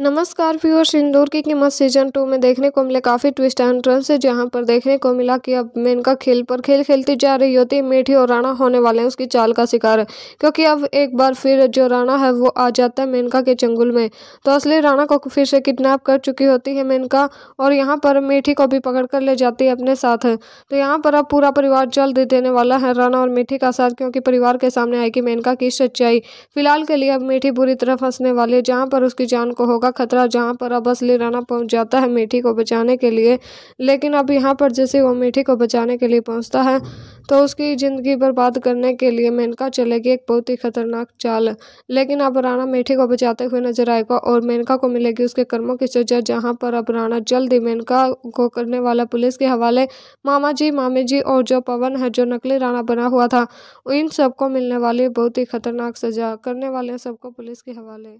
नमस्कार व्यूअर्स इंदौर की कीमत सीजन टू में देखने को मिले काफ़ी ट्विस्ट एंड टर्न्स है जहां पर देखने को मिला कि अब मेनका खेल पर खेल खेलती जा रही होती मेठी और राणा होने वाले हैं उसकी चाल का शिकार क्योंकि अब एक बार फिर जो राणा है वो आ जाता है मेनका के चंगुल में तो असली राणा को फिर से किडनेप कर चुकी होती है मेनका और यहाँ पर मीठी को भी पकड़ कर ले जाती है अपने साथ तो यहाँ पर अब पूरा परिवार जल्द देने वाला है राणा और मीठी का साथ क्योंकि परिवार के सामने आएगी मेनका की सच्चाई फिलहाल के लिए अब मीठी बुरी तरह फंसने वाली है जहाँ पर उसकी जान को होगा का खतरा जहाँ पर अब असली राणा पहुँच जाता है मीठी को बचाने के लिए लेकिन अब यहाँ पर जैसे वो मीठी को बचाने के लिए पहुँचता है तो उसकी ज़िंदगी बर्बाद करने के लिए मेनका चलेगी एक बहुत ही खतरनाक चाल लेकिन अब राणा मीठी को बचाते हुए नजर आएगा और मेनका को मिलेगी उसके कर्मों की सजा जहाँ पर अब राणा जल्द ही मेनका को करने वाला पुलिस के हवाले मामा जी मामी जी और जो पवन है जो नकली राणा बना हुआ था इन सबको मिलने वाली बहुत ही खतरनाक सजा करने वाले सबको पुलिस के हवाले